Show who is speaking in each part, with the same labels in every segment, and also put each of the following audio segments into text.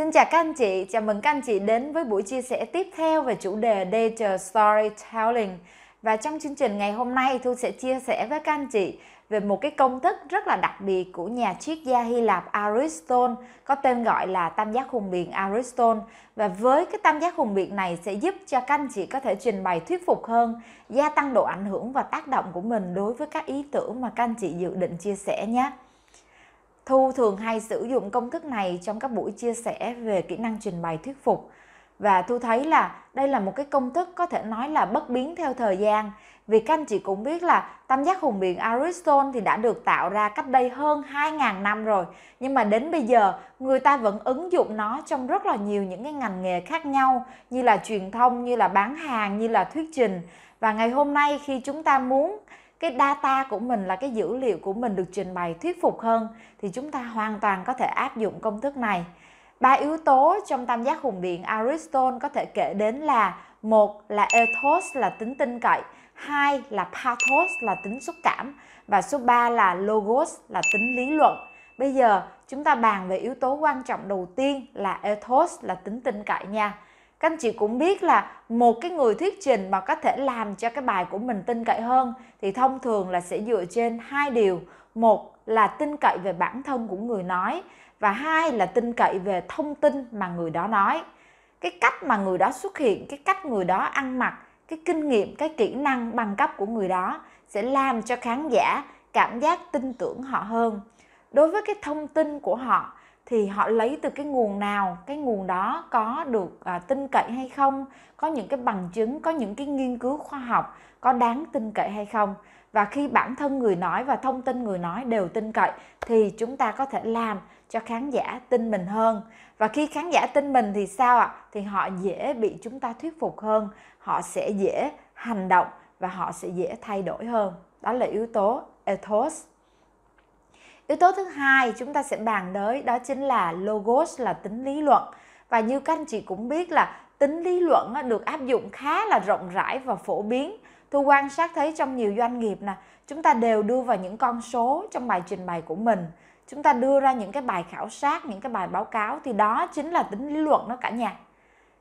Speaker 1: Xin chào các anh chị, chào mừng các anh chị đến với buổi chia sẻ tiếp theo về chủ đề Data Storytelling. Và trong chương trình ngày hôm nay Thu sẽ chia sẻ với các anh chị về một cái công thức rất là đặc biệt của nhà triết gia Hy Lạp Aristotle có tên gọi là tam giác hùng biện Aristotle và với cái tam giác hùng biện này sẽ giúp cho các anh chị có thể trình bày thuyết phục hơn, gia tăng độ ảnh hưởng và tác động của mình đối với các ý tưởng mà các anh chị dự định chia sẻ nhé. Thu thường hay sử dụng công thức này trong các buổi chia sẻ về kỹ năng trình bày thuyết phục và Thu thấy là đây là một cái công thức có thể nói là bất biến theo thời gian vì các anh chị cũng biết là tam giác hùng biện Aristotle thì đã được tạo ra cách đây hơn 2.000 năm rồi nhưng mà đến bây giờ người ta vẫn ứng dụng nó trong rất là nhiều những cái ngành nghề khác nhau như là truyền thông, như là bán hàng, như là thuyết trình và ngày hôm nay khi chúng ta muốn cái data của mình là cái dữ liệu của mình được trình bày thuyết phục hơn thì chúng ta hoàn toàn có thể áp dụng công thức này ba yếu tố trong tam giác hùng biện Aristotle có thể kể đến là một là ethos là tính tin cậy hai là pathos là tính xúc cảm và số 3 là logos là tính lý luận bây giờ chúng ta bàn về yếu tố quan trọng đầu tiên là ethos là tính tin cậy nha các anh chị cũng biết là một cái người thuyết trình mà có thể làm cho cái bài của mình tin cậy hơn thì thông thường là sẽ dựa trên hai điều một là tin cậy về bản thân của người nói và hai là tin cậy về thông tin mà người đó nói cái cách mà người đó xuất hiện cái cách người đó ăn mặc cái kinh nghiệm cái kỹ năng bằng cấp của người đó sẽ làm cho khán giả cảm giác tin tưởng họ hơn đối với cái thông tin của họ thì họ lấy từ cái nguồn nào cái nguồn đó có được à, tin cậy hay không có những cái bằng chứng có những cái nghiên cứu khoa học có đáng tin cậy hay không và khi bản thân người nói và thông tin người nói đều tin cậy thì chúng ta có thể làm cho khán giả tin mình hơn và khi khán giả tin mình thì sao ạ thì họ dễ bị chúng ta thuyết phục hơn họ sẽ dễ hành động và họ sẽ dễ thay đổi hơn đó là yếu tố ethos Yếu tố thứ hai chúng ta sẽ bàn tới đó chính là logos là tính lý luận. Và như các anh chị cũng biết là tính lý luận được áp dụng khá là rộng rãi và phổ biến. Tôi quan sát thấy trong nhiều doanh nghiệp nè, chúng ta đều đưa vào những con số trong bài trình bày của mình. Chúng ta đưa ra những cái bài khảo sát, những cái bài báo cáo thì đó chính là tính lý luận đó cả nhà.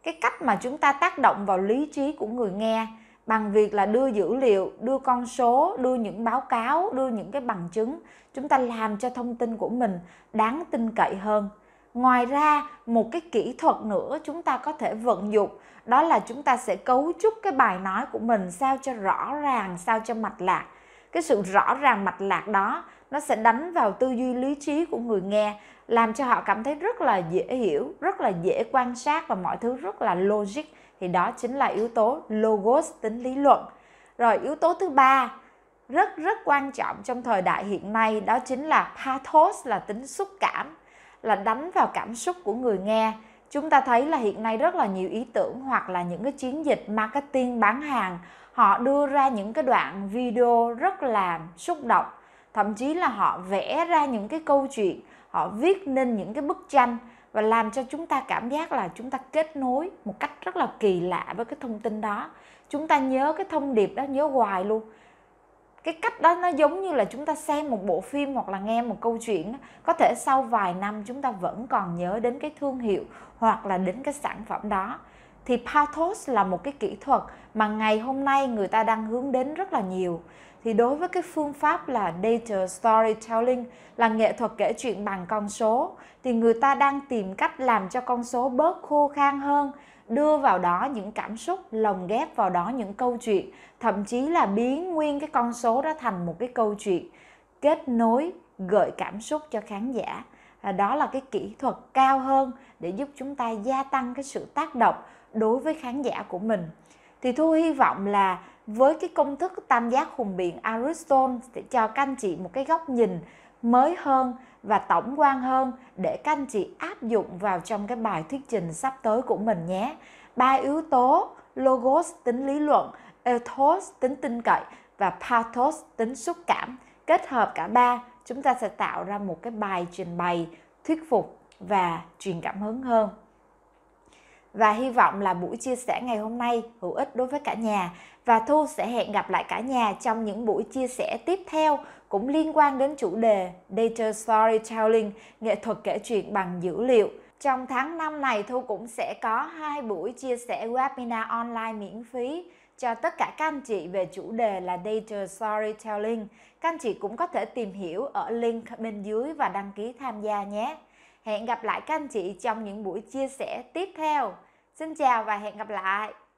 Speaker 1: Cái cách mà chúng ta tác động vào lý trí của người nghe bằng việc là đưa dữ liệu đưa con số đưa những báo cáo đưa những cái bằng chứng chúng ta làm cho thông tin của mình đáng tin cậy hơn ngoài ra một cái kỹ thuật nữa chúng ta có thể vận dụng đó là chúng ta sẽ cấu trúc cái bài nói của mình sao cho rõ ràng sao cho mạch lạc cái sự rõ ràng mạch lạc đó nó sẽ đánh vào tư duy lý trí của người nghe làm cho họ cảm thấy rất là dễ hiểu rất là dễ quan sát và mọi thứ rất là logic thì đó chính là yếu tố logos tính lý luận rồi yếu tố thứ ba rất rất quan trọng trong thời đại hiện nay đó chính là pathos là tính xúc cảm là đánh vào cảm xúc của người nghe chúng ta thấy là hiện nay rất là nhiều ý tưởng hoặc là những cái chiến dịch marketing bán hàng họ đưa ra những cái đoạn video rất là xúc động thậm chí là họ vẽ ra những cái câu chuyện họ viết nên những cái bức tranh và làm cho chúng ta cảm giác là chúng ta kết nối một cách rất là kỳ lạ với cái thông tin đó chúng ta nhớ cái thông điệp đó nhớ hoài luôn cái cách đó nó giống như là chúng ta xem một bộ phim hoặc là nghe một câu chuyện có thể sau vài năm chúng ta vẫn còn nhớ đến cái thương hiệu hoặc là đến cái sản phẩm đó thì pathos là một cái kỹ thuật mà ngày hôm nay người ta đang hướng đến rất là nhiều thì đối với cái phương pháp là data storytelling là nghệ thuật kể chuyện bằng con số thì người ta đang tìm cách làm cho con số bớt khô khan hơn đưa vào đó những cảm xúc lồng ghép vào đó những câu chuyện thậm chí là biến nguyên cái con số đó thành một cái câu chuyện kết nối gợi cảm xúc cho khán giả À, đó là cái kỹ thuật cao hơn để giúp chúng ta gia tăng cái sự tác động đối với khán giả của mình thì thu hy vọng là với cái công thức tam giác hùng biện Aristotle sẽ cho các anh chị một cái góc nhìn mới hơn và tổng quan hơn để các anh chị áp dụng vào trong cái bài thuyết trình sắp tới của mình nhé. Ba yếu tố logos tính lý luận, ethos tính tin cậy và pathos tính xúc cảm kết hợp cả ba chúng ta sẽ tạo ra một cái bài trình bày thuyết phục và truyền cảm hứng hơn và hy vọng là buổi chia sẻ ngày hôm nay hữu ích đối với cả nhà và thu sẽ hẹn gặp lại cả nhà trong những buổi chia sẻ tiếp theo cũng liên quan đến chủ đề data storytelling nghệ thuật kể chuyện bằng dữ liệu trong tháng 5 này, Thu cũng sẽ có hai buổi chia sẻ webinar online miễn phí cho tất cả các anh chị về chủ đề là Data Storytelling. Các anh chị cũng có thể tìm hiểu ở link bên dưới và đăng ký tham gia nhé. Hẹn gặp lại các anh chị trong những buổi chia sẻ tiếp theo. Xin chào và hẹn gặp lại!